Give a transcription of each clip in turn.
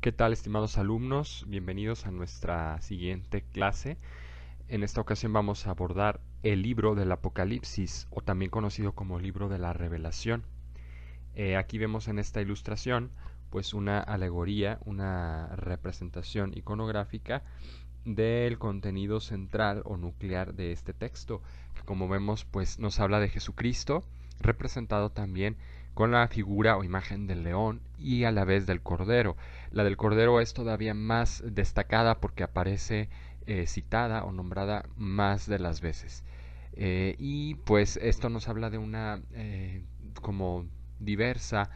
¿Qué tal estimados alumnos? Bienvenidos a nuestra siguiente clase. En esta ocasión vamos a abordar el libro del Apocalipsis o también conocido como libro de la revelación. Eh, aquí vemos en esta ilustración pues una alegoría, una representación iconográfica del contenido central o nuclear de este texto, que como vemos pues nos habla de Jesucristo, representado también con la figura o imagen del león y a la vez del cordero. La del cordero es todavía más destacada porque aparece eh, citada o nombrada más de las veces. Eh, y pues esto nos habla de una eh, como diversa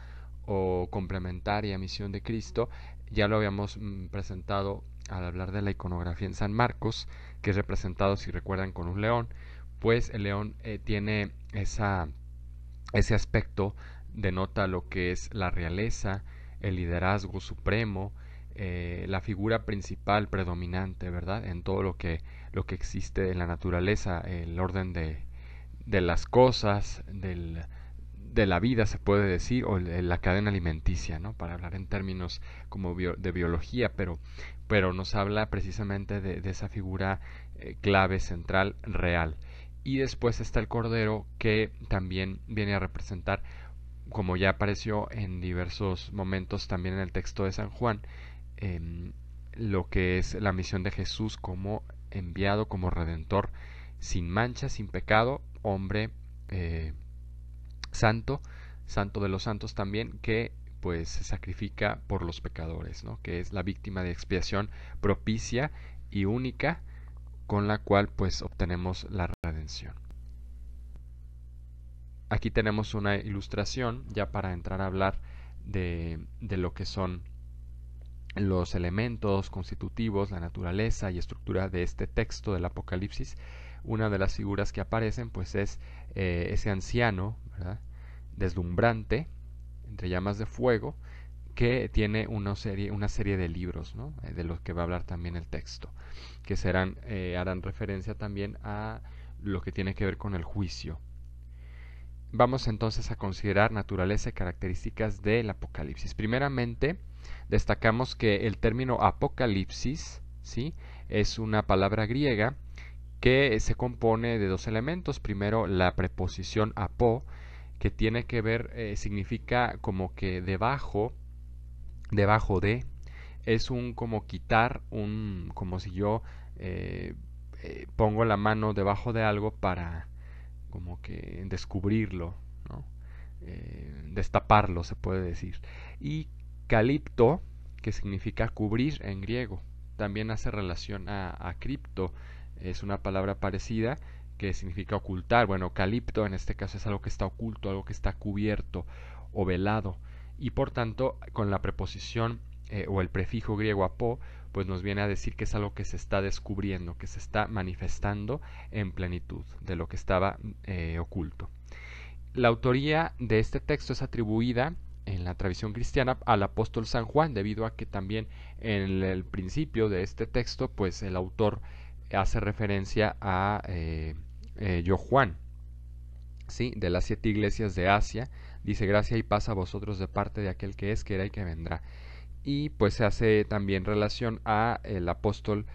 o complementaria misión de Cristo. Ya lo habíamos mm, presentado al hablar de la iconografía en San Marcos, que es representado, si recuerdan, con un león, pues el león tiene esa, ese aspecto denota lo que es la realeza, el liderazgo supremo, eh, la figura principal predominante, ¿verdad? En todo lo que, lo que existe en la naturaleza, el orden de, las cosas, de la vida, se puede decir, o la cadena alimenticia, ¿no? Para hablar en términos como de biología, pero, pero nos habla precisamente de, esa figura eh, clave, central, real. Y después está el cordero que también viene a representar como ya apareció en diversos momentos también en el texto de San Juan, em, lo que es la misión de Jesús como enviado, como redentor, sin mancha, sin pecado, hombre eh, santo, santo de los santos también, que pues se sacrifica por los pecadores, ¿no? que es la víctima de expiación propicia y única con la cual pues obtenemos la redención. Aquí tenemos una ilustración ya para entrar a hablar de, lo que son los elementos constitutivos, la naturaleza y estructura de este texto del Apocalipsis. Una de las figuras que aparecen pues es eh, ese anciano, deslumbrante, entre llamas de fuego, que tiene una serie, una serie de libros, eh, de los que va a hablar también el texto, que serán, eh, harán referencia también a lo que tiene que ver con el juicio, Vamos entonces a considerar naturaleza y características del apocalipsis. Primeramente, destacamos que el término apocalipsis ¿sí? es una palabra griega que se compone de dos elementos. Primero, la preposición apo, que tiene que ver, eh, significa como que debajo, debajo de, es un como quitar, un como si yo eh, eh, pongo la mano debajo de algo para como que descubrirlo, eh, destaparlo se puede decir. Y calipto, que significa cubrir en griego, también hace relación a, a cripto, es una palabra parecida que significa ocultar. Bueno, calipto en este caso es algo que está oculto, algo que está cubierto o velado. Y por tanto, con la preposición eh, o el prefijo griego apó, pues nos viene a decir que es algo que se está descubriendo, que se está manifestando en plenitud de lo que estaba eh, oculto. La autoría de este texto es atribuida en la tradición cristiana al apóstol San Juan, debido a que también en el principio de este texto, pues el autor hace referencia a eh, Yo Juan, ¿sí? de las siete iglesias de Asia, dice gracia y paz a vosotros de parte de aquel que es, que era y que vendrá y pues se hace también relación a el apóstol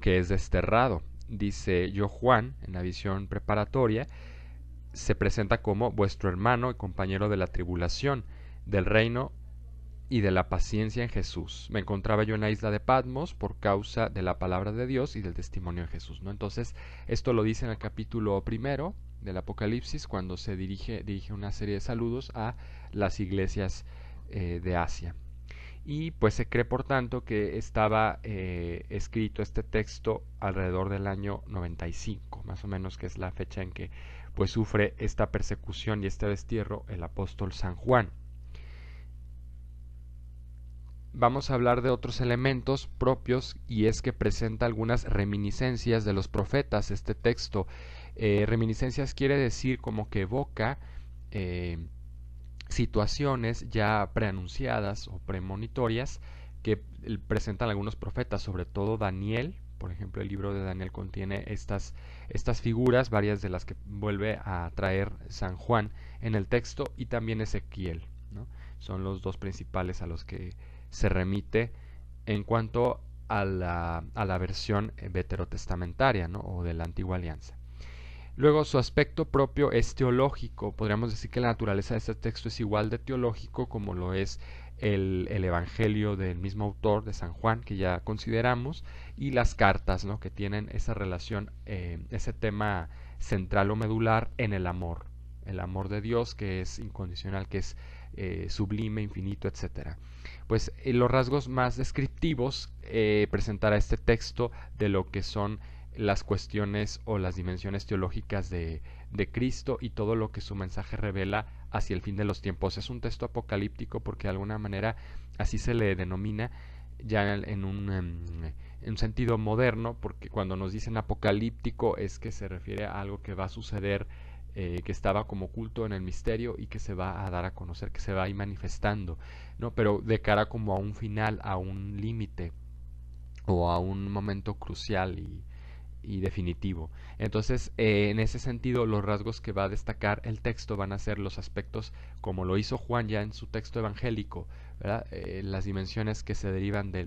que es desterrado. Dice yo Juan en la visión preparatoria se presenta como vuestro hermano y compañero de la tribulación, del reino y de la paciencia en Jesús. Me encontraba yo en la isla de Patmos por causa de la palabra de Dios y del testimonio de Jesús. ¿no? Entonces, esto lo dice en el capítulo primero del Apocalipsis, cuando se dirige, dirige una serie de saludos a las iglesias eh, de Asia y pues se cree por tanto que estaba eh, escrito este texto alrededor del año 95, más o menos que es la fecha en que pues sufre esta persecución y este destierro el apóstol San Juan. Vamos a hablar de otros elementos propios y es que presenta algunas reminiscencias de los profetas este texto. Eh, reminiscencias quiere decir como que evoca eh, situaciones ya preanunciadas o premonitorias que presentan algunos profetas, sobre todo Daniel. Por ejemplo, el libro de Daniel contiene estas, estas figuras, varias de las que vuelve a traer San Juan en el texto y también Ezequiel. Son los dos principales a los que se remite en cuanto a la, a la versión eh, veterotestamentaria o de la antigua alianza. Luego su aspecto propio es teológico, podríamos decir que la naturaleza de este texto es igual de teológico como lo es el, Evangelio del mismo autor de San Juan que ya consideramos y las cartas ¿no? que tienen esa relación, eh, ese tema central o medular en el amor, el amor de Dios que es incondicional, que es eh, sublime, infinito, etc. Pues eh, los rasgos más descriptivos presentará este texto de lo que son las cuestiones o las dimensiones teológicas de, Cristo y todo lo que su mensaje revela hacia el fin de los tiempos. Es un texto apocalíptico porque de alguna manera así se le denomina ya en un, en un em, sentido moderno, porque cuando nos dicen apocalíptico es que se refiere a algo que va a suceder, eh, que estaba como oculto en el misterio y que se va a dar a conocer, que se va a ir manifestando, ¿no? pero de cara como a un final, a un límite o a un momento crucial y, y definitivo. Entonces, eh, en ese sentido, los rasgos que va a destacar el texto van a ser los aspectos, como lo hizo Juan ya en su texto evangélico, eh, las dimensiones que se derivan de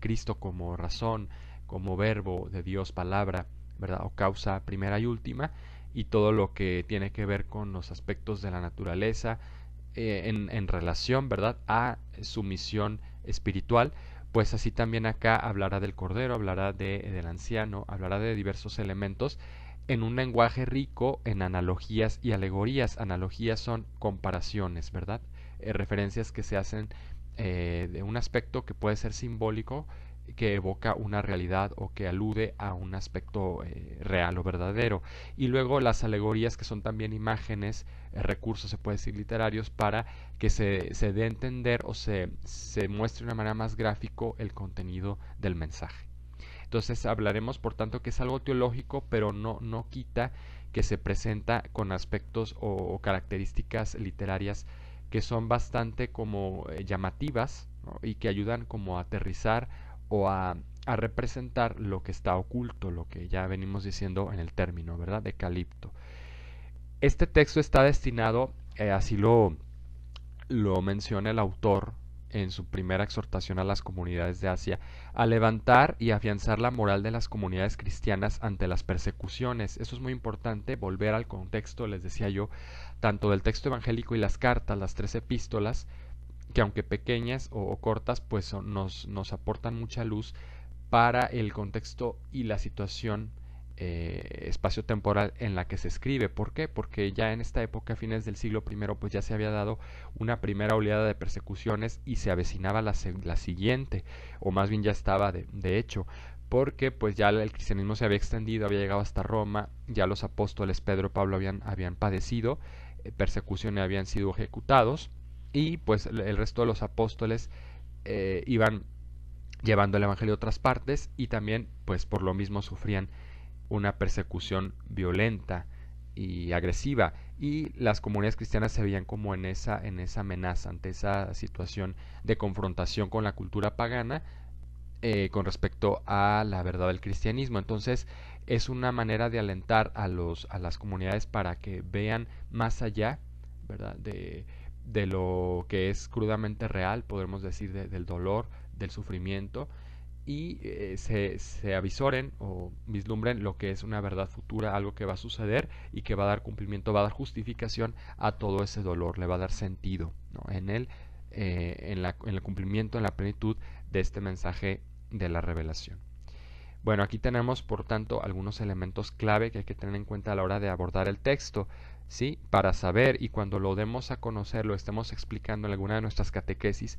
Cristo como razón, como verbo de Dios, palabra, ¿verdad? o causa primera y última, y todo lo que tiene que ver con los aspectos de la naturaleza eh, en, relación ¿verdad? a su misión espiritual pues así también acá hablará del cordero, hablará eh, del anciano, hablará de diversos elementos en un lenguaje rico en analogías y alegorías. Analogías son comparaciones, ¿verdad? Eh, referencias que se hacen eh, de un aspecto que puede ser simbólico, que evoca una realidad o que alude a un aspecto eh, real o verdadero. Y luego las alegorías que son también imágenes, eh, recursos, se puede decir, literarios para que se, dé a entender o se, muestre de una manera más gráfico el contenido del mensaje. Entonces hablaremos, por tanto, que es algo teológico, pero no, no quita que se presenta con aspectos o, características literarias que son bastante como eh, llamativas y que ayudan como a aterrizar o a, representar lo que está oculto, lo que ya venimos diciendo en el término, ¿verdad? De calipto. Este texto está destinado, eh, así lo, lo menciona el autor en su primera exhortación a las comunidades de Asia, a levantar y afianzar la moral de las comunidades cristianas ante las persecuciones. Eso es muy importante, volver al contexto, les decía yo, tanto del texto evangélico y las cartas, las tres epístolas, que aunque pequeñas o, cortas, pues nos, nos, aportan mucha luz para el contexto y la situación eh, espacio-temporal en la que se escribe. ¿Por qué? Porque ya en esta época, a fines del siglo I, pues ya se había dado una primera oleada de persecuciones y se avecinaba la, la siguiente, o más bien ya estaba de, hecho porque pues ya el cristianismo se había extendido, había llegado hasta Roma, ya los apóstoles Pedro y Pablo habían, habían padecido eh, persecuciones y habían sido ejecutados, y pues el resto de los apóstoles eh, iban llevando el Evangelio a otras partes y también pues por lo mismo sufrían una persecución violenta y agresiva y las comunidades cristianas se veían como en esa, en esa amenaza, ante esa situación de confrontación con la cultura pagana eh, con respecto a la verdad del cristianismo. Entonces es una manera de alentar a, los, a las comunidades para que vean más allá ¿verdad? De, de lo que es crudamente real, podemos decir, del dolor, del sufrimiento, y eh, se, se, avisoren o vislumbren lo que es una verdad futura, algo que va a suceder y que va a dar cumplimiento, va a dar justificación a todo ese dolor, le va a dar sentido en, él eh, en, la, en el cumplimiento, en la plenitud de este mensaje de la revelación. Bueno, aquí tenemos por tanto algunos elementos clave que hay que tener en cuenta a la hora de abordar el texto. ¿sí? Para saber y cuando lo demos a conocer, lo estemos explicando en alguna de nuestras catequesis,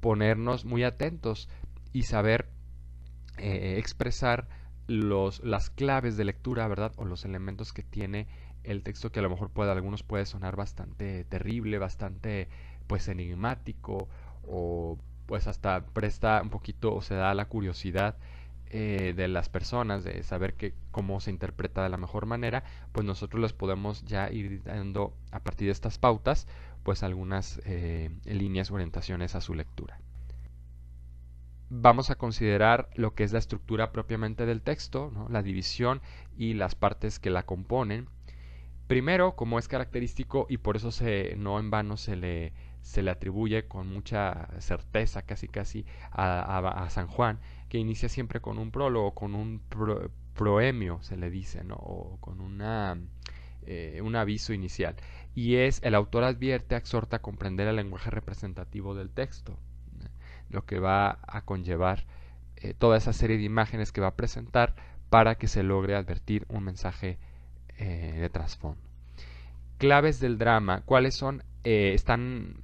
ponernos muy atentos y saber eh, expresar los, las claves de lectura, ¿verdad? O los elementos que tiene el texto que a lo mejor algunos puede sonar bastante terrible, bastante pues enigmático o pues hasta presta un poquito o se da la curiosidad eh, de las personas, de saber que cómo se interpreta de la mejor manera, pues nosotros les podemos ya ir dando a partir de estas pautas, pues algunas eh, líneas, orientaciones a su lectura. Vamos a considerar lo que es la estructura propiamente del texto, la división y las partes que la componen. Primero, como es característico y por eso se, no en vano se le, se le atribuye con mucha certeza, casi casi, a San Juan, inicia siempre con un prólogo, con un proemio, se le dice, ¿no? o con una, eh, un aviso inicial. Y es, el autor advierte, exhorta a comprender el lenguaje representativo del texto, lo que va a conllevar eh, toda esa serie de imágenes que va a presentar para que se logre advertir un mensaje eh, de trasfondo. Claves del drama, ¿cuáles son? están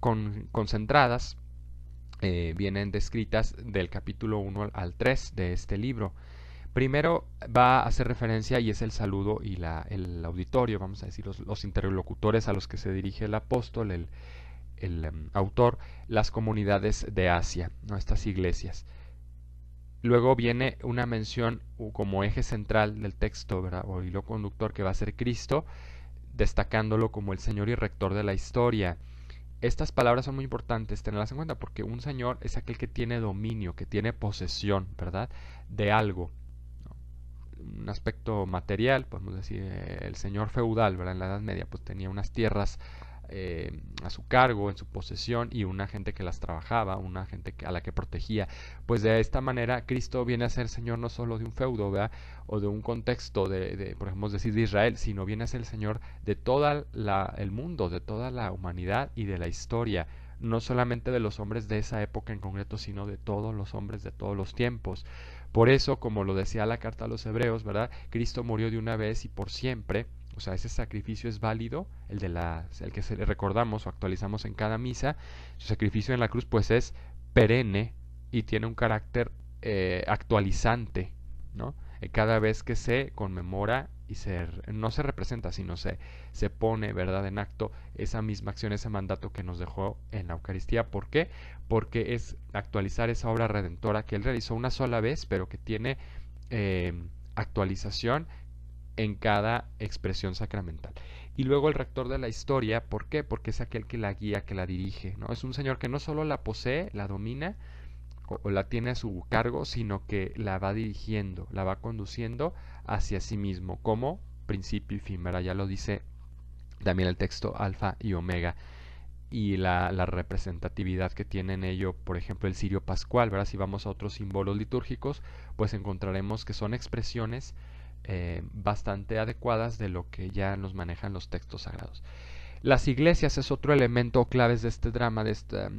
concentradas eh, vienen descritas del capítulo 1 al 3 de este libro. Primero va a hacer referencia y es el saludo y la, el auditorio, vamos a decir, los, interlocutores a los que se dirige el apóstol, el, el em, autor, las comunidades de Asia, ¿no? estas iglesias. Luego viene una mención como eje central del texto o hilo conductor que va a ser Cristo, destacándolo como el Señor y Rector de la historia estas palabras son muy importantes tenerlas en cuenta porque un señor es aquel que tiene dominio, que tiene posesión, ¿verdad? De algo. Un aspecto material, podemos decir, eh, el señor feudal, ¿verdad? En la Edad Media, pues tenía unas tierras eh, a su cargo, en su posesión, y una gente que las trabajaba, una gente a la que protegía. Pues de esta manera Cristo viene a ser Señor no solo de un feudo, ¿verdad? O de un contexto, de, de decir, de Israel, sino viene a ser el Señor de todo el mundo, de toda la humanidad y de la historia no solamente de los hombres de esa época en concreto, sino de todos los hombres de todos los tiempos. Por eso, como lo decía la carta a los hebreos, ¿verdad? Cristo murió de una vez y por siempre, o sea, ese sacrificio es válido, el, de la el que se le recordamos o actualizamos en cada misa. Su sacrificio en la cruz pues es perenne y tiene un carácter eh, actualizante, ¿no? Eh, cada vez que se conmemora y se, no se representa, sino se, se pone, ¿verdad?, en acto esa misma acción, ese mandato que nos dejó en la Eucaristía. ¿Por qué? Porque es actualizar esa obra redentora que él realizó una sola vez, pero que tiene eh, actualización, en cada expresión sacramental. Y luego el rector de la historia, ¿por qué? Porque es aquel que la guía, que la dirige, ¿no? Es un señor que no solo la posee, la domina o, la tiene a su cargo, sino que la va dirigiendo, la va conduciendo hacia sí mismo, como principio y fin, Ya lo dice también el texto alfa y omega y la, representatividad que tiene en ello, por ejemplo, el sirio pascual, ¿verdad? Si vamos a otros símbolos litúrgicos, pues encontraremos que son expresiones eh, bastante adecuadas de lo que ya nos manejan los textos sagrados. Las iglesias es otro elemento clave de este drama, de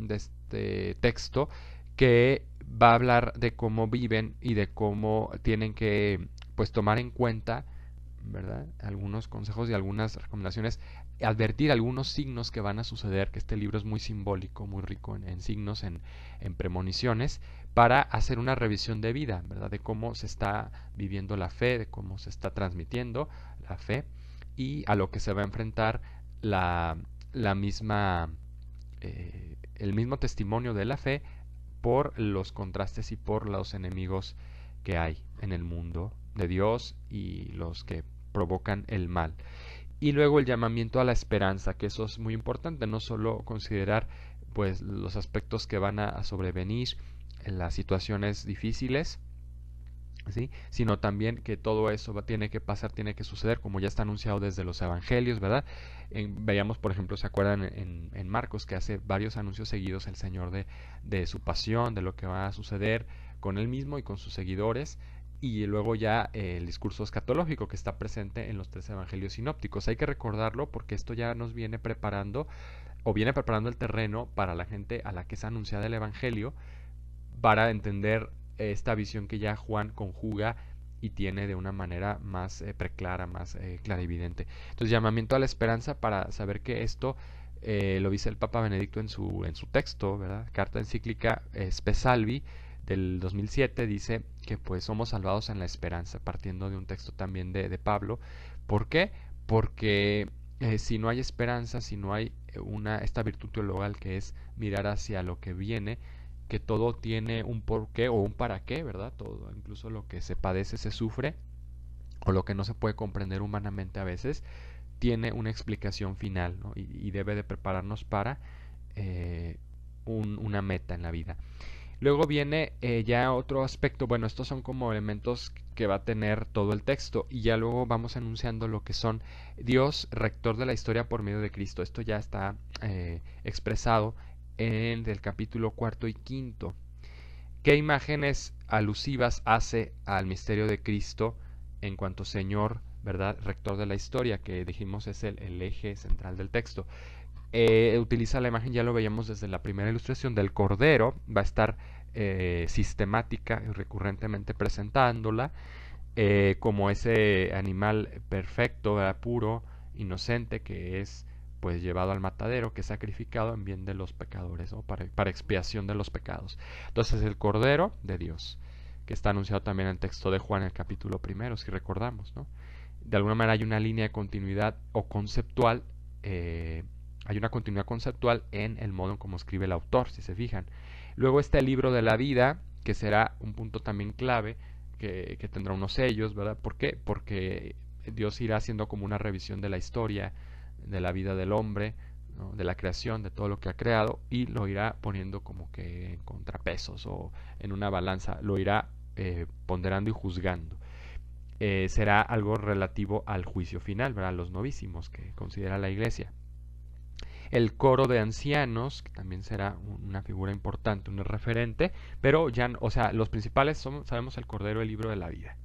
este, texto, que va a hablar de cómo viven y de cómo tienen que pues tomar en cuenta ¿verdad? algunos consejos y algunas recomendaciones, advertir algunos signos que van a suceder, que este libro es muy simbólico, muy rico en, en signos, en, en premoniciones, para hacer una revisión de vida, ¿verdad? De cómo se está viviendo la fe, de cómo se está transmitiendo la fe y a lo que se va a enfrentar la, misma, eh, el mismo testimonio de la fe por los contrastes y por los enemigos que hay en el mundo de Dios y los que provocan el mal. Y luego el llamamiento a la esperanza, que eso es muy importante, no solo considerar pues los aspectos que van a sobrevenir, en las situaciones difíciles, ¿sí? sino también que todo eso va, tiene que pasar, tiene que suceder, como ya está anunciado desde los evangelios, ¿verdad? En, veíamos, por ejemplo, ¿se acuerdan en, Marcos que hace varios anuncios seguidos el Señor de, de su pasión, de lo que va a suceder con él mismo y con sus seguidores? y luego ya eh, el discurso escatológico que está presente en los tres evangelios sinópticos. Hay que recordarlo porque esto ya nos viene preparando o viene preparando el terreno para la gente a la que se anunciada el evangelio para entender eh, esta visión que ya Juan conjuga y tiene de una manera más eh, preclara, más eh, clarividente. Entonces, llamamiento a la esperanza para saber que esto lo dice el Papa Benedicto en su, en su texto, ¿verdad? Carta encíclica Spesalvi del 2007 dice que pues somos salvados en la esperanza, partiendo de un texto también de, Pablo. ¿Por qué? Porque si no hay esperanza, si no hay una, esta virtud teologal que es mirar hacia lo que viene, que todo tiene un porqué o un para qué, ¿verdad? Todo, incluso lo que se padece se sufre o lo que no se puede comprender humanamente a veces, tiene una explicación final ¿no? y, debe de prepararnos para eh, una meta en la vida. Luego viene eh, ya otro aspecto, bueno, estos son como elementos que va a tener todo el texto y ya luego vamos anunciando lo que son Dios, rector de la historia por medio de Cristo. Esto ya está eh, expresado en el capítulo cuarto y quinto. ¿Qué imágenes alusivas hace al misterio de Cristo en cuanto Señor, verdad, rector de la historia, que dijimos es el, eje central del texto? Eh, utiliza la imagen, ya lo veíamos desde la primera ilustración, del Cordero, va a estar eh, sistemática y recurrentemente presentándola eh, como ese animal perfecto, puro, inocente, que es pues llevado al matadero, que es sacrificado en bien de los pecadores, o para, expiación de los pecados. Entonces el Cordero de Dios, que está anunciado también en el texto de Juan, el capítulo primero, si recordamos, ¿no? De alguna manera hay una línea de continuidad o conceptual, eh, hay una continuidad conceptual en el modo en cómo escribe el autor, si se fijan. Luego está el libro de la vida, que será un punto también clave, que, que tendrá unos sellos, ¿verdad? ¿Por qué? Porque Dios irá haciendo como una revisión de la historia, de la vida del hombre, de la creación, de todo lo que ha creado, y lo irá poniendo como que en contrapesos o en una balanza, lo irá eh, ponderando y juzgando. Eh, será algo relativo al juicio final, ¿verdad? Los novísimos que considera la iglesia. El coro de ancianos, que también será una figura importante, un referente, pero ya, o sea, los principales son, sabemos, el Cordero, el libro de la vida,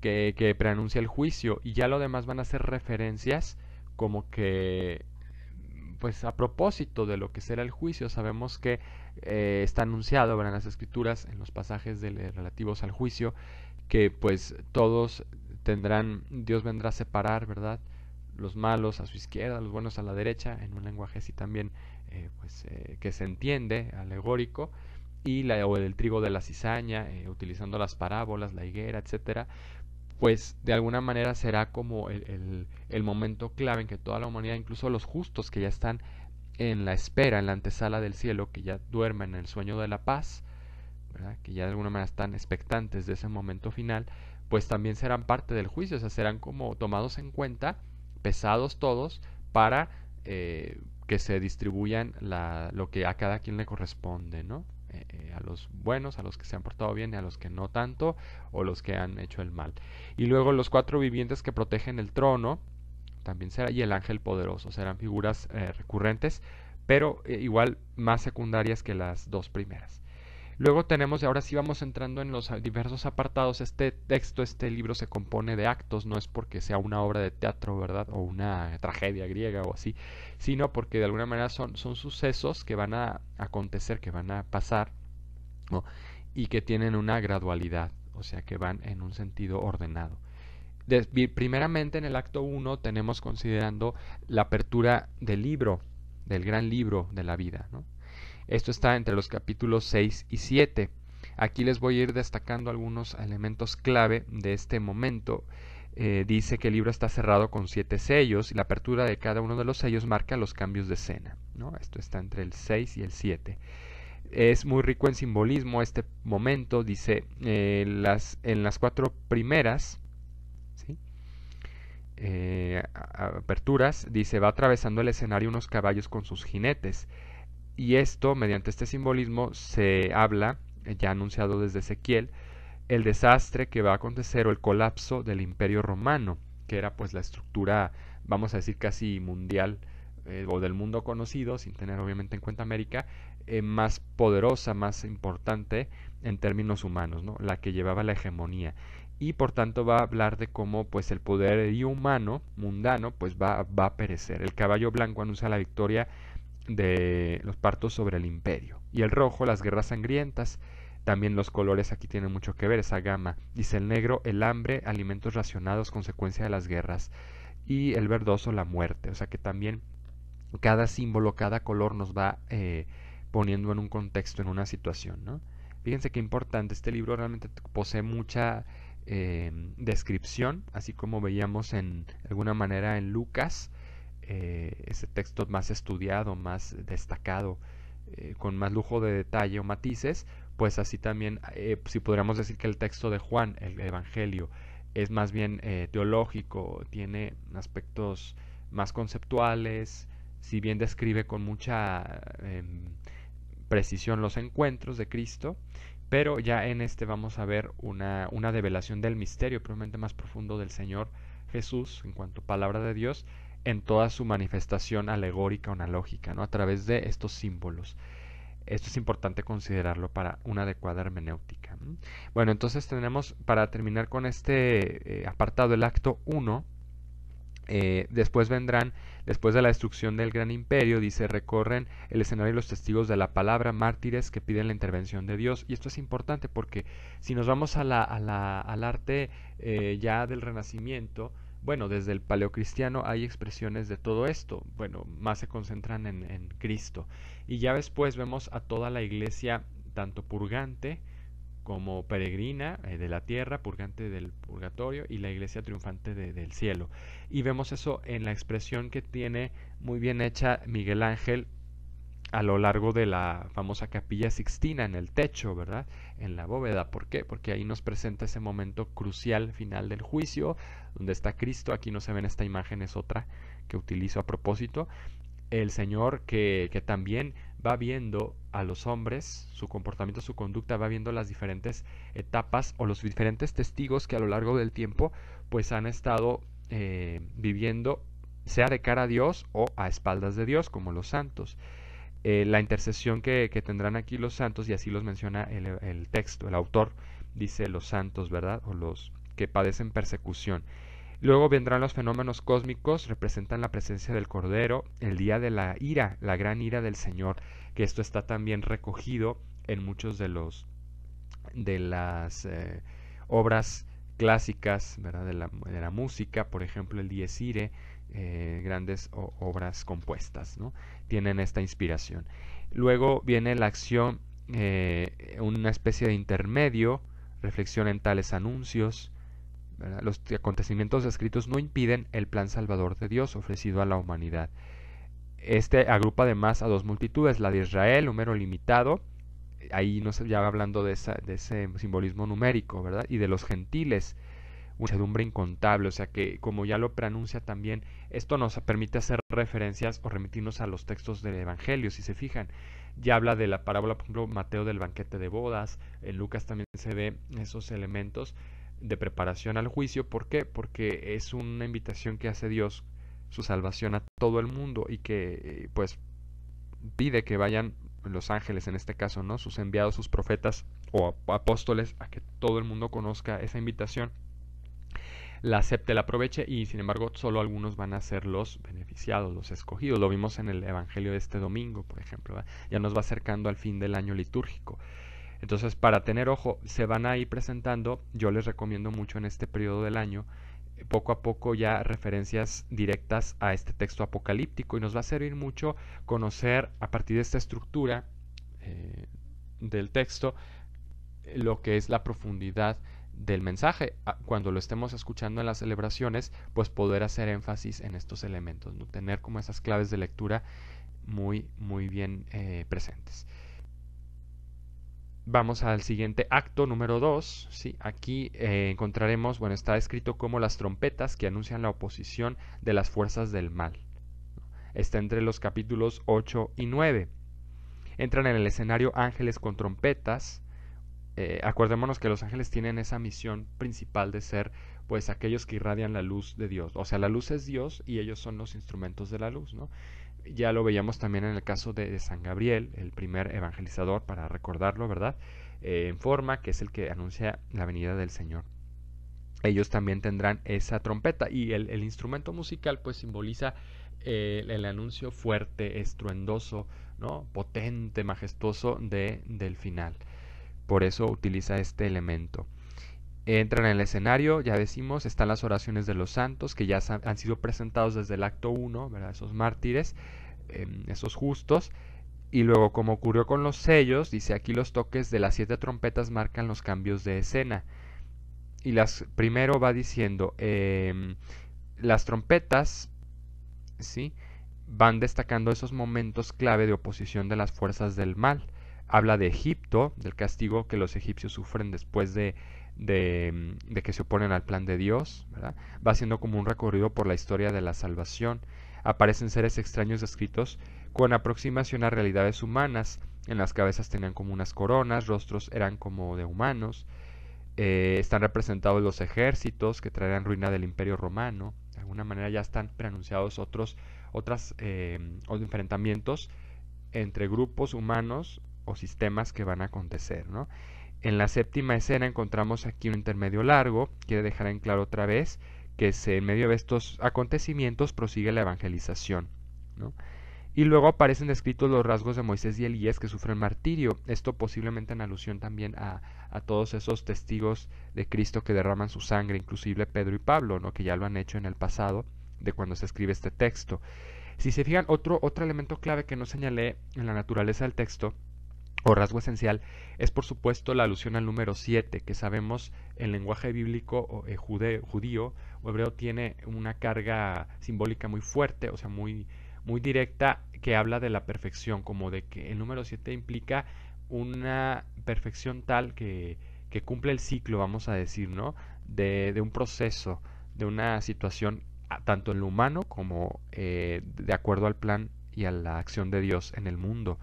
que, que, preanuncia el juicio, y ya lo demás van a ser referencias como que pues a propósito de lo que será el juicio, sabemos que eh, está anunciado en las escrituras, en los pasajes eh, relativos al juicio, que pues todos tendrán, Dios vendrá a separar, ¿verdad? Los malos a su izquierda, los buenos a la derecha, en un lenguaje así también eh, pues, que se entiende, alegórico, y la, o el trigo de la cizaña, utilizando las parábolas, la higuera, etcétera, pues de alguna manera será como el, el, momento clave en que toda la humanidad, incluso los justos que ya están en la espera, en la antesala del cielo, que ya duermen en el sueño de la paz, que ya de alguna manera están expectantes de ese momento final, pues también serán parte del juicio, o sea, serán como tomados en cuenta, pesados todos, para eh, que se distribuyan la, lo que a cada quien le corresponde, ¿no? Eh, a los buenos, a los que se han portado bien y a los que no tanto, o los que han hecho el mal. Y luego los cuatro vivientes que protegen el trono, también será, y el ángel poderoso, serán figuras eh, recurrentes, pero eh, igual más secundarias que las dos primeras. Luego tenemos, y ahora sí vamos entrando en los diversos apartados, este texto, este libro se compone de actos, no es porque sea una obra de teatro, ¿verdad? O una tragedia griega o así, sino porque de alguna manera son, son sucesos que van a acontecer, que van a pasar, ¿no? Y que tienen una gradualidad, o sea, que van en un sentido ordenado. primeramente en el acto 1 tenemos considerando la apertura del libro, del gran libro de la vida, ¿no? Esto está entre los capítulos 6 y 7. Aquí les voy a ir destacando algunos elementos clave de este momento. Eh, dice que el libro está cerrado con siete sellos y la apertura de cada uno de los sellos marca los cambios de escena. ¿no? Esto está entre el 6 y el 7. Es muy rico en simbolismo este momento, dice eh, las, en las cuatro primeras eh, aperturas, dice va atravesando el escenario unos caballos con sus jinetes. Y esto, mediante este simbolismo, se habla, ya anunciado desde Ezequiel, el desastre que va a acontecer o el colapso del imperio romano, que era pues la estructura, vamos a decir, casi mundial eh, o del mundo conocido, sin tener obviamente en cuenta América, eh, más poderosa, más importante en términos humanos, ¿no? la que llevaba la hegemonía. Y por tanto va a hablar de cómo pues el poder humano, mundano, pues va, va a perecer. El caballo blanco anuncia la victoria de los partos sobre el imperio. Y el rojo, las guerras sangrientas, también los colores aquí tienen mucho que ver, esa gama. Dice el negro, el hambre, alimentos racionados, consecuencia de las guerras. Y el verdoso, la muerte. O sea que también cada símbolo, cada color nos va eh, poniendo en un contexto, en una situación. Fíjense qué importante, este libro realmente posee mucha eh, descripción, así como veíamos en alguna manera en Lucas eh, ese texto más estudiado, más destacado, eh, con más lujo de detalle o matices, pues así también, eh, si podríamos decir que el texto de Juan, el Evangelio, es más bien teológico, tiene aspectos más conceptuales, si bien describe con mucha em, precisión los encuentros de Cristo, pero ya en este vamos a ver una, una develación del misterio, probablemente más profundo del Señor Jesús en cuanto a palabra de Dios, en toda su manifestación alegórica o analógica, ¿no? a través de estos símbolos. Esto es importante considerarlo para una adecuada hermenéutica. Bueno, entonces tenemos, para terminar con este eh, apartado, el acto 1, eh, después vendrán, después de la destrucción del gran imperio, dice, recorren el escenario los testigos de la palabra, mártires que piden la intervención de Dios. Y esto es importante porque si nos vamos al arte eh, ya del Renacimiento, bueno, desde el paleocristiano hay expresiones de todo esto, bueno, más se concentran en, Cristo. Y ya después vemos a toda la iglesia, tanto purgante, como peregrina eh, de la tierra, purgante del purgatorio y la iglesia triunfante del cielo. Y vemos eso en la expresión que tiene muy bien hecha Miguel Ángel a lo largo de la famosa capilla sixtina, en el techo, ¿verdad? En la bóveda. ¿Por qué? Porque ahí nos presenta ese momento crucial final del juicio, donde está Cristo. Aquí no se ven esta imagen, es otra que utilizo a propósito. El Señor que, que también va viendo a los hombres, su comportamiento, su conducta, va viendo las diferentes etapas o los diferentes testigos que a lo largo del tiempo pues han estado eh, viviendo, sea de cara a Dios o a espaldas de Dios, como los santos. Eh, la intercesión que, tendrán aquí los santos, y así los menciona el, texto, el autor dice los santos, ¿verdad? O los que padecen persecución. Luego vendrán los fenómenos cósmicos, representan la presencia del Cordero, el día de la ira, la gran ira del Señor, que esto está también recogido en muchos de los de las eh, obras clásicas, ¿verdad? De la, de la música, por ejemplo, el Dies eh, grandes obras compuestas, ¿no? Tienen esta inspiración. Luego viene la acción, eh, una especie de intermedio, reflexión en tales anuncios. Los acontecimientos escritos no impiden el plan salvador de Dios ofrecido a la humanidad. Este agrupa además a dos multitudes, la de Israel, número limitado, ahí no se ya hablando de, de ese simbolismo numérico, ¿verdad? Y de los gentiles, muchedumbre incontable, o sea que como ya lo preanuncia también, esto nos permite hacer referencias o remitirnos a los textos del Evangelio, si se fijan. Ya habla de la parábola, por ejemplo, Mateo del banquete de bodas, en Lucas también se ve esos elementos de preparación al juicio, ¿por qué? Porque es una invitación que hace Dios, su salvación a todo el mundo y que eh, pues pide que vayan los ángeles en este caso, ¿no? Sus enviados, sus profetas o apóstoles a que todo el mundo conozca esa invitación la acepte, la aproveche y sin embargo solo algunos van a ser los beneficiados, los escogidos. Lo vimos en el Evangelio de este domingo, por ejemplo. Ya nos va acercando al fin del año litúrgico. Entonces, para tener ojo, se van a ir presentando, yo les recomiendo mucho en este periodo del año, poco a poco ya referencias directas a este texto apocalíptico y nos va a servir mucho conocer a partir de esta estructura eh, del texto lo que es la profundidad del mensaje, cuando lo estemos escuchando en las celebraciones, pues poder hacer énfasis en estos elementos, tener como esas claves de lectura muy, muy bien eh, presentes. Vamos al siguiente acto número 2. ¿sí? Aquí eh, encontraremos, bueno, está escrito como las trompetas que anuncian la oposición de las fuerzas del mal. Está entre los capítulos 8 y 9. Entran en el escenario ángeles con trompetas, eh, acordémonos que los ángeles tienen esa misión principal de ser pues aquellos que irradian la luz de Dios. O sea, la luz es Dios y ellos son los instrumentos de la luz, ¿no? Ya lo veíamos también en el caso de, San Gabriel, el primer evangelizador, para recordarlo, ¿verdad? Eh, en forma, que es el que anuncia la venida del Señor. Ellos también tendrán esa trompeta y el, instrumento musical pues simboliza eh, el, anuncio fuerte, estruendoso, ¿no? potente, majestuoso de, del final. Por eso utiliza este elemento. Entran en el escenario, ya decimos, están las oraciones de los santos que ya han sido presentados desde el acto 1, esos mártires, em, esos justos. Y luego, como ocurrió con los sellos, dice aquí los toques de las siete trompetas marcan los cambios de escena. Y las primero va diciendo, em, las trompetas, ¿sí? Van destacando esos momentos clave de oposición de las fuerzas del mal habla de Egipto, del castigo que los egipcios sufren después de, mm, que se oponen al plan de Dios, va siendo como un recorrido por la historia de la salvación. Aparecen seres extraños descritos con aproximación a realidades humanas. En las cabezas tenían como unas coronas, rostros eran como de humanos. Eh, están representados los ejércitos que traerán ruina del imperio romano. De alguna manera ya están preanunciados otros eh, enfrentamientos entre grupos humanos o sistemas que van a acontecer, En la séptima escena encontramos aquí un intermedio largo, quiere dejar en claro otra vez que en medio de estos acontecimientos prosigue la evangelización. Y luego aparecen descritos los rasgos de Moisés y Elías que sufren martirio, esto posiblemente en alusión también a, todos esos testigos de Cristo que derraman su sangre, inclusive Pedro y Pablo, ¿no? que ya lo han hecho en el pasado de cuando se escribe este texto. Si se fijan, otro, otro elemento clave que no señalé en la naturaleza del texto o rasgo esencial es por supuesto la alusión al número 7, que sabemos el lenguaje bíblico o eh, judeo, judío o hebreo tiene una carga simbólica muy fuerte, o sea, muy, muy directa, que habla de la perfección, como de que el número 7 implica una perfección tal que, que, cumple el ciclo, vamos a decir, ¿no? De, de un proceso, de una situación, tanto en lo humano como eh, de acuerdo al plan y a la acción de Dios en el mundo.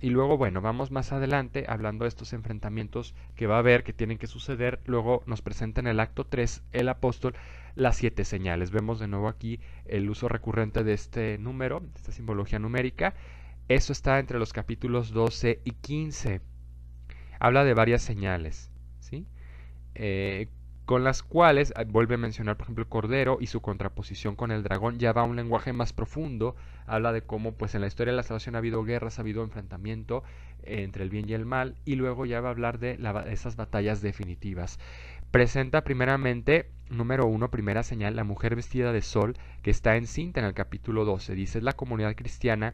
Y luego, bueno, vamos más adelante hablando de estos enfrentamientos que va a haber, que tienen que suceder. Luego nos presenta en el acto 3 el apóstol las siete señales. Vemos de nuevo aquí el uso recurrente de este número, de esta simbología numérica. Eso está entre los capítulos 12 y 15. Habla de varias señales. ¿sí? Eh, con las cuales, ah, vuelve a mencionar por ejemplo el cordero y su contraposición con el dragón, ya va a un lenguaje más profundo, habla de cómo pues en la historia de la salvación ha habido guerras, ha habido enfrentamiento eh, entre el bien y el mal, y luego ya va a hablar de esas batallas definitivas. Presenta primeramente, número uno, primera señal, la mujer vestida de sol que está encinta en el capítulo 12. Dice, la comunidad cristiana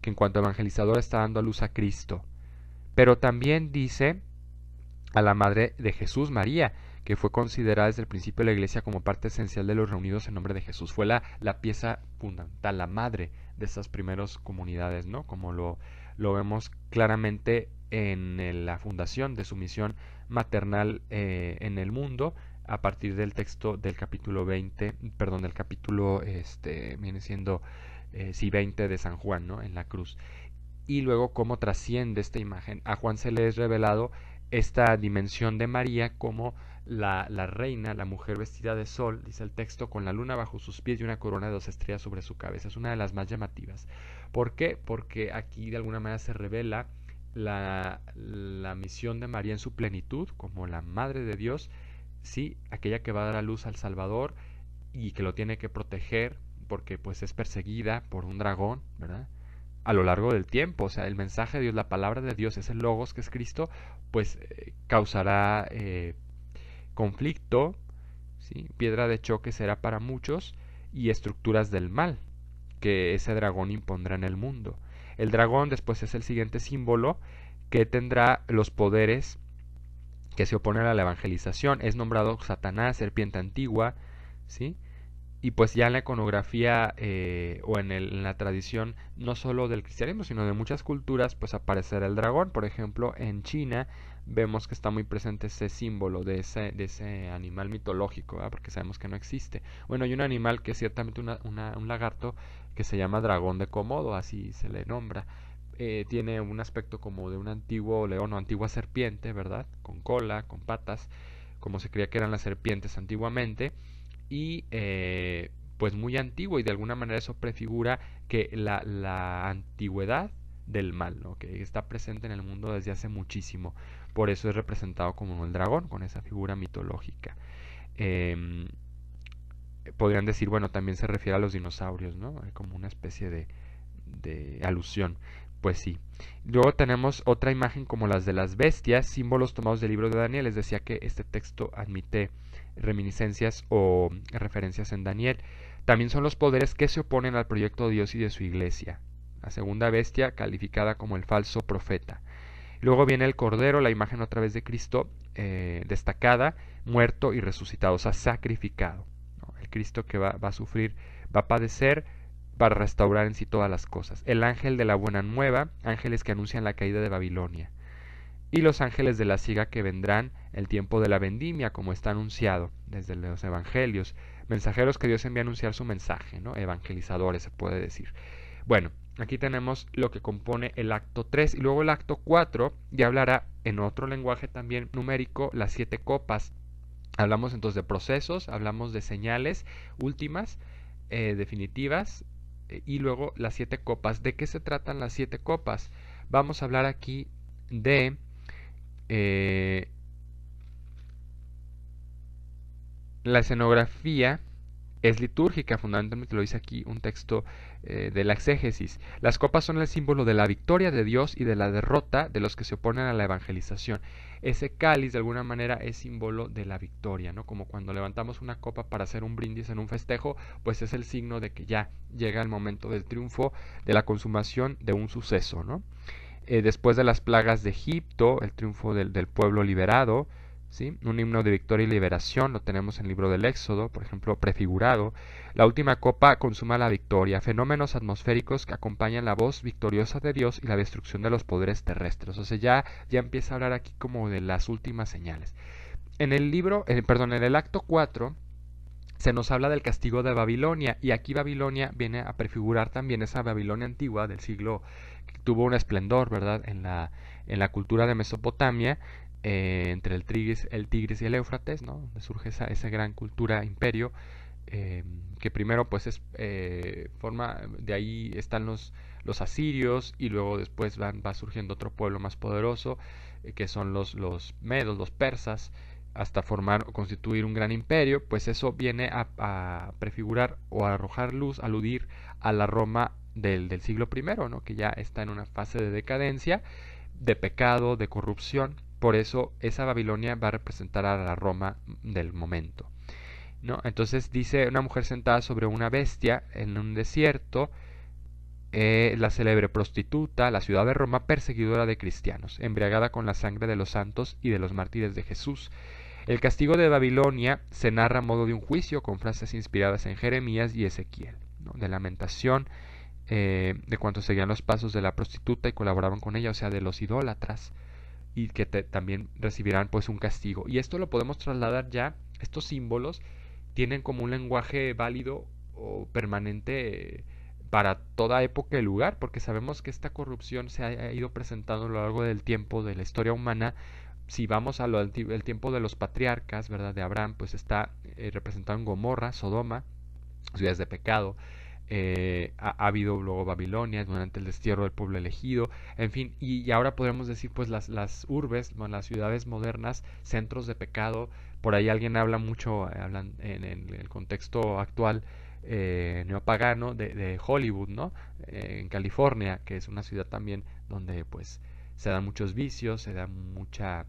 que en cuanto evangelizadora está dando a luz a Cristo. Pero también dice a la madre de Jesús, María, que fue considerada desde el principio de la iglesia como parte esencial de los reunidos en nombre de Jesús. Fue la, la pieza fundamental, la madre de esas primeras comunidades, ¿no? Como lo, lo vemos claramente en la fundación de su misión maternal eh, en el mundo a partir del texto del capítulo 20, perdón, del capítulo este viene siendo eh, ...si, 20 de San Juan, ¿no? En la cruz. Y luego cómo trasciende esta imagen. A Juan se le es revelado esta dimensión de María como la, reina, la mujer vestida de sol, dice el texto, con la luna bajo sus pies y una corona de dos estrellas sobre su cabeza. Es una de las más llamativas. ¿Por qué? Porque aquí de alguna manera se revela la, la misión de María en su plenitud, como la madre de Dios, sí, aquella que va a dar a luz al Salvador y que lo tiene que proteger porque pues es perseguida por un dragón, ¿verdad? a lo largo del tiempo. O sea, el mensaje de Dios, la palabra de Dios, ese logos que es Cristo, pues eh, causará eh, conflicto, ¿sí? piedra de choque será para muchos, y estructuras del mal que ese dragón impondrá en el mundo. El dragón después es el siguiente símbolo que tendrá los poderes que se oponen a la evangelización. Es nombrado Satanás, serpiente antigua, ¿sí? y pues ya en la iconografía eh, o en, en, la tradición no solo del cristianismo sino de muchas culturas pues aparecerá el dragón por ejemplo en China vemos que está muy presente ese símbolo de ese, de ese animal mitológico, porque sabemos que no existe. Bueno, hay un animal que es ciertamente un lagarto que se llama dragón de Komodo, así se le nombra. Eh, tiene un aspecto como de un antiguo león o antigua serpiente, ¿verdad? Con cola, con patas, como se creía que eran las serpientes antiguamente. Y eh, pues muy antiguo y de alguna manera eso prefigura que la antigüedad del mal, que está presente en el mundo desde hace muchísimo. Por eso es representado como el dragón, con esa figura mitológica. Em, podrían decir, bueno, también se refiere a los dinosaurios, ¿no? Como una especie de, de alusión. Pues sí. Luego tenemos otra imagen como las de las bestias, símbolos tomados del libro de Daniel. Les decía que este texto admite reminiscencias o referencias en Daniel. También son los poderes que se oponen al proyecto de Dios y de su iglesia la segunda bestia calificada como el falso profeta. Luego viene el Cordero, la imagen otra vez de Cristo eh, destacada, muerto y resucitado, o sea, sacrificado. El Cristo que va, a sufrir, va a padecer para restaurar en sí todas las cosas. El ángel de la buena nueva, ángeles que anuncian la caída de Babilonia. Y los ángeles de la siga que vendrán el tiempo de la vendimia, como está anunciado desde los evangelios. Mensajeros que Dios envía a anunciar su mensaje, ¿no? Evangelizadores se puede decir. Bueno, Aquí tenemos lo que compone el acto 3 y luego el acto 4 y hablará en otro lenguaje también numérico las siete copas. Hablamos entonces de procesos, hablamos de señales últimas, eh, definitivas eh, y luego las siete copas. ¿De qué se tratan las siete copas? Vamos a hablar aquí de... Eh, la escenografía es litúrgica, fundamentalmente lo dice aquí un texto eh, de la exégesis. Las copas son el símbolo de la victoria de Dios y de la derrota de los que se oponen a la evangelización. Ese cáliz de alguna manera es símbolo de la victoria, ¿no? Como cuando levantamos una copa para hacer un brindis en un festejo, pues es el signo de que ya llega el momento del triunfo, de la consumación de un suceso, ¿no? Eh, después de las plagas de Egipto, el triunfo del pueblo liberado, un himno de victoria y liberación lo tenemos en el libro del Éxodo, por ejemplo, prefigurado. La última copa consuma la victoria, fenómenos atmosféricos que acompañan la voz victoriosa de Dios y la destrucción de los poderes terrestres. O sea, ya, ya empieza a hablar aquí como de las últimas señales. En el libro, eh, perdón, en el acto 4 se nos habla del castigo de Babilonia y aquí Babilonia viene a prefigurar también esa Babilonia antigua del siglo que tuvo un esplendor, ¿verdad? En la, en la cultura de Mesopotamia, eh, entre el Tigris, el Tigris y el Éufrates, ¿no? donde surge esa, esa gran cultura imperio, eh, que primero pues es eh, forma, de ahí están los, los asirios y luego después van, va surgiendo otro pueblo más poderoso, que son los, los medos, los persas, hasta formar o constituir un gran imperio, pues eso viene a, prefigurar o a arrojar luz, aludir a la Roma del, del siglo I, ¿no? que ya está en una fase de decadencia, de pecado, de corrupción, por eso esa Babilonia va a representar a la Roma del momento. ¿no? Entonces dice una mujer sentada sobre una bestia en un desierto, eh, la célebre prostituta, la ciudad de Roma perseguidora de cristianos, embriagada con la sangre de los santos y de los mártires de Jesús. El castigo de Babilonia se narra a modo de un juicio con frases inspiradas en Jeremías y Ezequiel, de lamentación eh, de cuantos seguían los pasos de la prostituta y colaboraban con ella, o sea, de los idólatras y que te, también recibirán pues un castigo. Y esto lo podemos trasladar ya, estos símbolos tienen como un lenguaje válido o permanente para toda época y lugar, porque sabemos que esta corrupción se ha ido presentando a lo largo del tiempo de la historia humana. Si vamos al el tiempo de los patriarcas, ¿verdad? De Abraham, pues está eh, representado en Gomorra, Sodoma, ciudades de pecado. Eh, ha, habido luego Babilonia durante el destierro del pueblo elegido, en fin, y, ahora podríamos decir pues las, urbes, las ciudades modernas, centros de pecado, por ahí alguien habla mucho, eh, hablan en, el contexto actual eh, neopagano de, de, Hollywood, ¿no? Eh, en California, que es una ciudad también donde pues se dan muchos vicios, se da mucha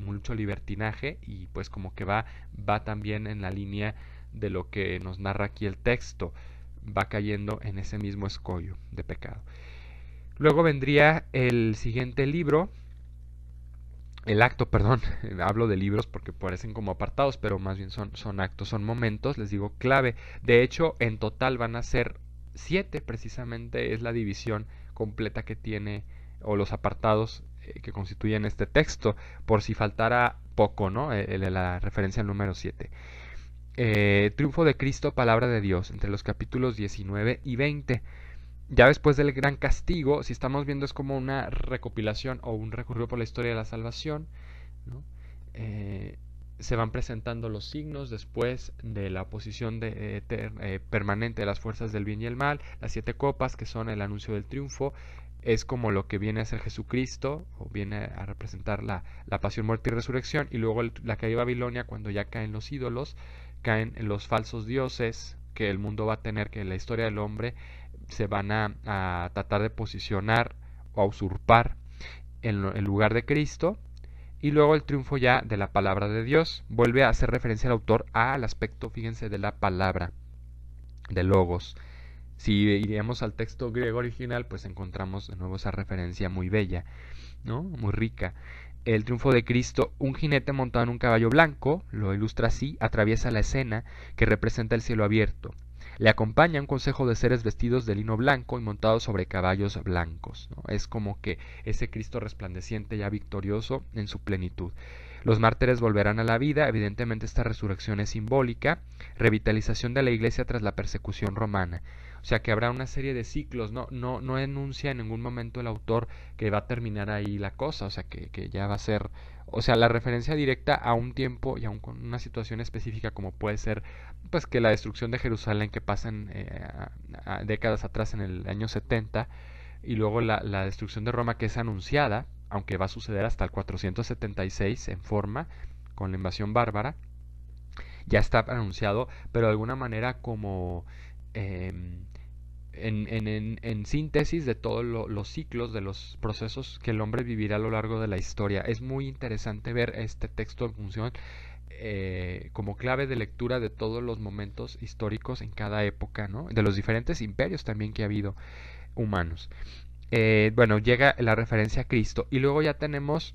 mucho libertinaje y pues como que va va también en la línea de lo que nos narra aquí el texto va cayendo en ese mismo escollo de pecado. Luego vendría el siguiente libro, el acto, perdón, hablo de libros porque parecen como apartados, pero más bien son, son actos, son momentos, les digo clave. De hecho, en total van a ser siete, precisamente es la división completa que tiene, o los apartados eh, que constituyen este texto, por si faltara poco, ¿no? Eh, la referencia al número 7. Eh, triunfo de Cristo, Palabra de Dios, entre los capítulos 19 y 20. Ya después del gran castigo, si estamos viendo es como una recopilación o un recorrido por la historia de la salvación, eh, se van presentando los signos después de la posición de, eh, permanente de las fuerzas del bien y el mal, las siete copas que son el anuncio del triunfo, es como lo que viene a ser Jesucristo, o viene a representar la, pasión, muerte y resurrección, y luego la caída de Babilonia cuando ya caen los ídolos, caen los falsos dioses que el mundo va a tener, que en la historia del hombre se van a, a tratar de posicionar o a usurpar en el lugar de Cristo. Y luego el triunfo ya de la palabra de Dios. Vuelve a hacer referencia el autor al aspecto, fíjense, de la palabra, de logos. Si iríamos al texto griego original, pues encontramos de nuevo esa referencia muy bella. Muy rica. El triunfo de Cristo, un jinete montado en un caballo blanco, lo ilustra así, atraviesa la escena que representa el cielo abierto. Le acompaña un consejo de seres vestidos de lino blanco y montados sobre caballos blancos. Es como que ese Cristo resplandeciente ya victorioso en su plenitud. Los mártires volverán a la vida, evidentemente esta resurrección es simbólica, revitalización de la iglesia tras la persecución romana. O sea que habrá una serie de ciclos, no, no, no enuncia en ningún momento el autor que va a terminar ahí la cosa, o sea que, ya va a ser, o sea, la referencia directa a un tiempo y a con una situación específica como puede ser pues que la destrucción de Jerusalén que pasan eh, décadas atrás en el año 70 y luego la, destrucción de Roma que es anunciada, aunque va a suceder hasta el 476 en forma con la invasión bárbara, ya está anunciado, pero de alguna manera como em, en, síntesis de todos los ciclos, de los procesos que el hombre vivirá a lo largo de la historia. Es muy interesante ver este texto en función eh, como clave de lectura de todos los momentos históricos en cada época, ¿no? de los diferentes imperios también que ha habido humanos. Eh, bueno, llega la referencia a Cristo y luego ya tenemos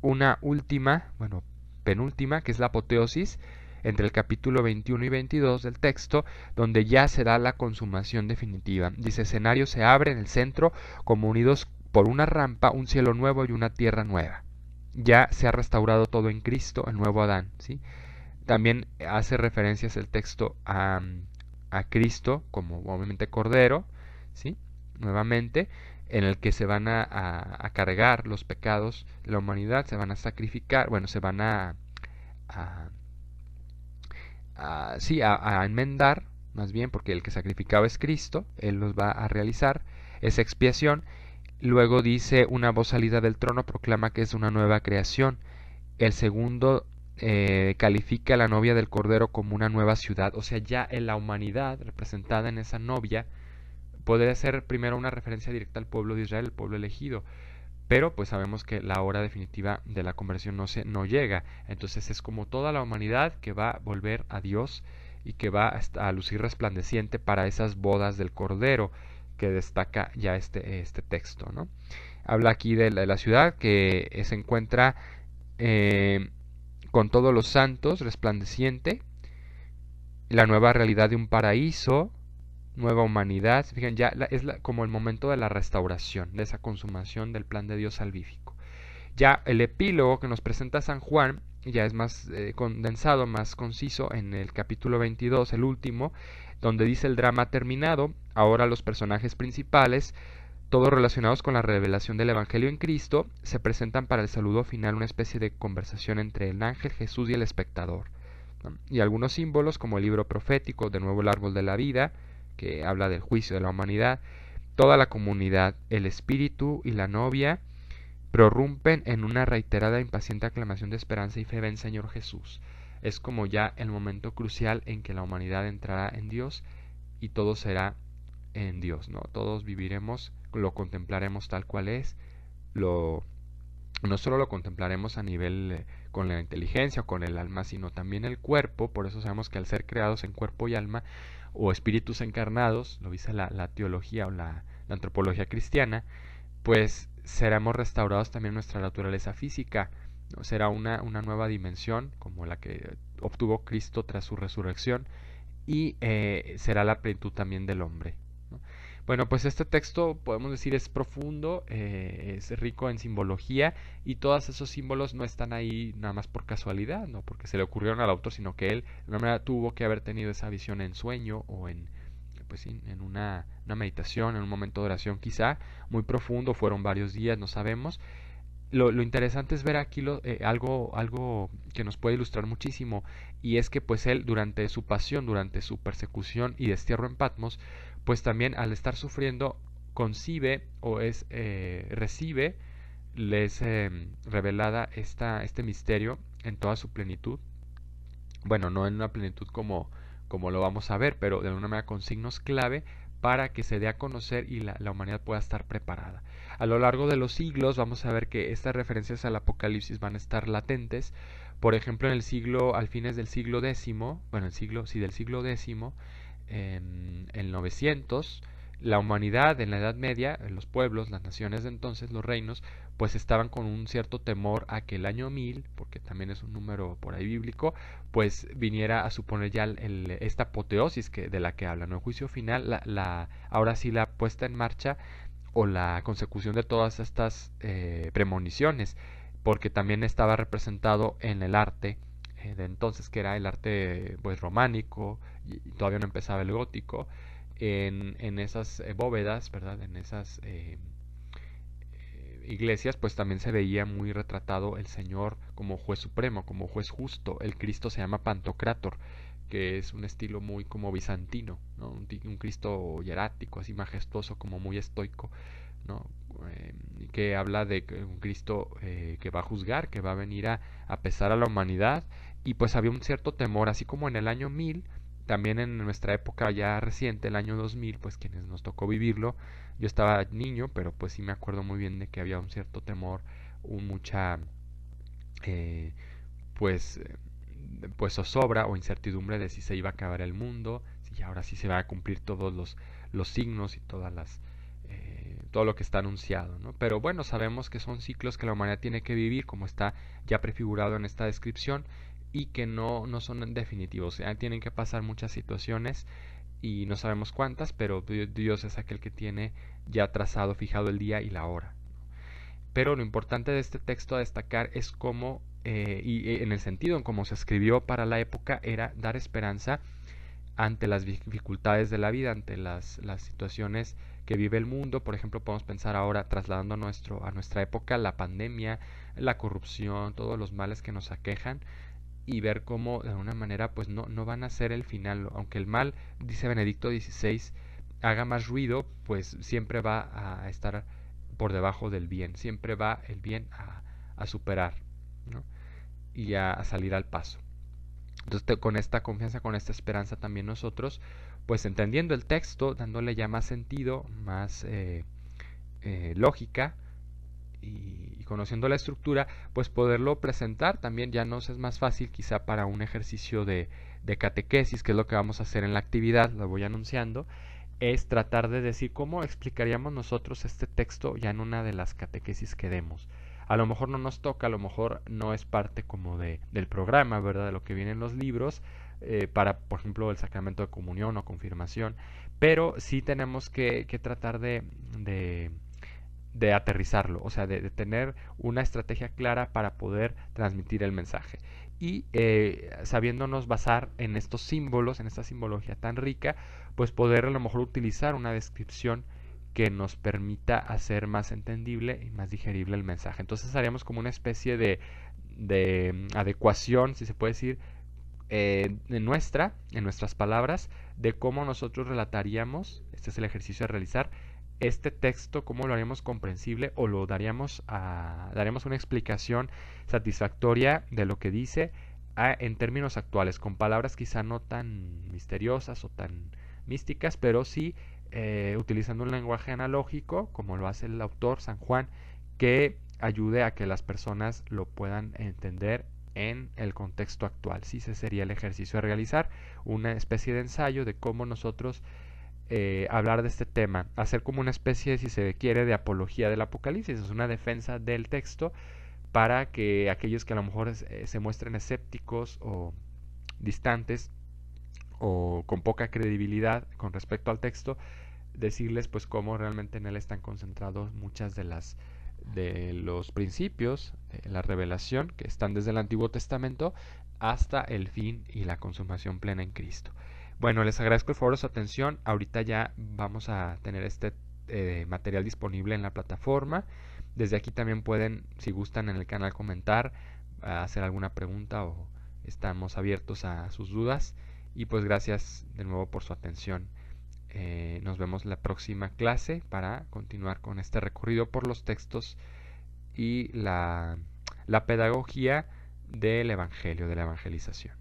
una última, bueno, penúltima, que es la apoteosis, entre el capítulo 21 y 22 del texto, donde ya se da la consumación definitiva. Dice, escenario se abre en el centro, como unidos por una rampa, un cielo nuevo y una tierra nueva. Ya se ha restaurado todo en Cristo, el nuevo Adán. ¿sí? También hace referencias el texto a, a Cristo como obviamente Cordero, ¿sí? nuevamente, en el que se van a, cargar los pecados de la humanidad, se van a sacrificar, bueno, se van a sí, a, enmendar, más bien porque el que sacrificaba es Cristo, Él los va a realizar esa expiación. Luego dice, una voz salida del trono proclama que es una nueva creación. El segundo eh, califica a la novia del Cordero como una nueva ciudad. O sea, ya en la humanidad representada en esa novia podría ser primero una referencia directa al pueblo de Israel, el pueblo elegido pero pues sabemos que la hora definitiva de la conversión no se no llega. Entonces es como toda la humanidad que va a volver a Dios y que va a lucir resplandeciente para esas bodas del Cordero que destaca ya este, este texto. ¿no? Habla aquí de la, ciudad que se encuentra eh, con todos los santos resplandeciente, la nueva realidad de un paraíso nueva humanidad. fíjense ya es como el momento de la restauración, de esa consumación del plan de Dios salvífico. Ya el epílogo que nos presenta San Juan ya es más eh, condensado, más conciso en el capítulo 22, el último, donde dice el drama terminado, ahora los personajes principales, todos relacionados con la revelación del Evangelio en Cristo, se presentan para el saludo final una especie de conversación entre el ángel, Jesús y el espectador. Y algunos símbolos como el libro profético, de nuevo el árbol de la vida, que habla del juicio de la humanidad, toda la comunidad, el espíritu y la novia prorrumpen en una reiterada impaciente aclamación de esperanza y fe en Señor Jesús. Es como ya el momento crucial en que la humanidad entrará en Dios y todo será en Dios, ¿no? Todos viviremos, lo contemplaremos tal cual es, lo no solo lo contemplaremos a nivel eh, con la inteligencia o con el alma, sino también el cuerpo, por eso sabemos que al ser creados en cuerpo y alma, o espíritus encarnados, lo dice la, teología o la, antropología cristiana, pues seremos restaurados también nuestra naturaleza física. Será una, nueva dimensión como la que obtuvo Cristo tras su resurrección y eh, será la plenitud también del hombre. Bueno, pues este texto podemos decir es profundo, eh, es rico en simbología y todos esos símbolos no están ahí nada más por casualidad, no porque se le ocurrieron al autor, sino que él de alguna manera tuvo que haber tenido esa visión en sueño o en, pues, en una, meditación, en un momento de oración quizá, muy profundo, fueron varios días, no sabemos. Lo, interesante es ver aquí eh, algo, algo que nos puede ilustrar muchísimo y es que pues él durante su pasión, durante su persecución y destierro en Patmos, pues también al estar sufriendo concibe o es eh, recibe les es eh, revelada esta, este misterio en toda su plenitud bueno no en una plenitud como como lo vamos a ver pero de una manera con signos clave para que se dé a conocer y la, la, humanidad pueda estar preparada. A lo largo de los siglos vamos a ver que estas referencias al Apocalipsis van a estar latentes. Por ejemplo, en el siglo, al fines del siglo X, bueno, el siglo, sí, del siglo X, en el 900, la humanidad en la Edad Media, los pueblos, las naciones de entonces, los reinos, pues estaban con un cierto temor a que el año 1000, porque también es un número por ahí bíblico, pues viniera a suponer ya el, esta apoteosis que, de la que habla, ¿no? El juicio final, la, ahora sí la puesta en marcha o la consecución de todas estas eh, premoniciones, porque también estaba representado en el arte eh, de entonces, que era el arte pues románico, y todavía no empezaba el gótico, en, esas eh, bóvedas, ¿verdad? En esas eh, iglesias, pues también se veía muy retratado el Señor como juez supremo, como juez justo. El Cristo se llama Pantocrátor, que es un estilo muy como bizantino, un, Cristo hierático, así majestuoso, como muy estoico, ¿no? que habla de un Cristo que va a juzgar, que va a venir a, a pesar a la humanidad y pues había un cierto temor, así como en el año 1000, también en nuestra época ya reciente, el año 2000, pues quienes nos tocó vivirlo, yo estaba niño, pero pues sí me acuerdo muy bien de que había un cierto temor, mucha, eh, pues, eh, pues zozobra o incertidumbre de si se iba a acabar el mundo, si ahora sí se va a cumplir todos los, los signos y todas las, eh, todo lo que está anunciado. ¿no? Pero bueno, sabemos que son ciclos que la humanidad tiene que vivir, como está ya prefigurado en esta descripción, y que no, no son definitivos. tienen que pasar muchas situaciones y no sabemos cuántas, pero Dios es aquel que tiene ya trazado, fijado el día y la hora. Pero lo importante de este texto a destacar es cómo, eh, y eh, en el sentido en cómo se escribió para la época, era dar esperanza ante las dificultades de la vida, ante las, las situaciones que vive el mundo. Por ejemplo, podemos pensar ahora, trasladando a, nuestro, a nuestra época, la pandemia, la corrupción, todos los males que nos aquejan y ver cómo de alguna manera pues no, no van a ser el final, aunque el mal, dice Benedicto XVI, haga más ruido, pues siempre va a estar por debajo del bien, siempre va el bien a, superar y a, salir al paso. Entonces con esta confianza, con esta esperanza también nosotros, pues entendiendo el texto, dándole ya más sentido, más eh, eh, lógica y, conociendo la estructura, pues poderlo presentar también ya nos es más fácil quizá para un ejercicio de, catequesis, que es lo que vamos a hacer en la actividad, lo voy anunciando, es tratar de decir cómo explicaríamos nosotros este texto ya en una de las catequesis que demos. A lo mejor no nos toca, a lo mejor no es parte como de, del programa, ¿verdad? De lo que vienen los libros, eh, para, por ejemplo, el sacramento de comunión o confirmación, pero sí tenemos que, tratar de de aterrizarlo, o sea, de, tener una estrategia clara para poder transmitir el mensaje y eh, sabiéndonos basar en estos símbolos, en esta simbología tan rica, pues poder a lo mejor utilizar una descripción que nos permita hacer más entendible y más digerible el mensaje. Entonces haríamos como una especie de, mm, adecuación, si se puede decir, de eh, nuestra, en nuestras palabras, de cómo nosotros relataríamos, este es el ejercicio a realizar, este texto, cómo lo haremos comprensible o lo daríamos a, daremos una explicación satisfactoria de lo que dice ah, en términos actuales, con palabras quizá no tan misteriosas o tan místicas, pero sí eh, utilizando un lenguaje analógico, como lo hace el autor San Juan, que ayude a que las personas lo puedan entender en el contexto actual. Sí, ese sería el ejercicio a realizar, una especie de ensayo de cómo nosotros eh, hablar de este tema, hacer como una especie, si se quiere, de apología del Apocalipsis, es una defensa del texto para que aquellos que a lo mejor eh, se muestren escépticos o distantes o con poca credibilidad con respecto al texto, decirles pues cómo realmente en él están concentrados muchas de las de los principios, eh, la revelación que están desde el Antiguo Testamento hasta el fin y la consumación plena en Cristo. Bueno, les agradezco el favor de su atención. Ahorita ya vamos a tener este eh, material disponible en la plataforma. Desde aquí también pueden, si gustan en el canal, comentar, hacer alguna pregunta o estamos abiertos a sus dudas. Y pues gracias de nuevo por su atención. Eh, nos vemos la próxima clase para continuar con este recorrido por los textos y la pedagogía del Evangelio, de la evangelización.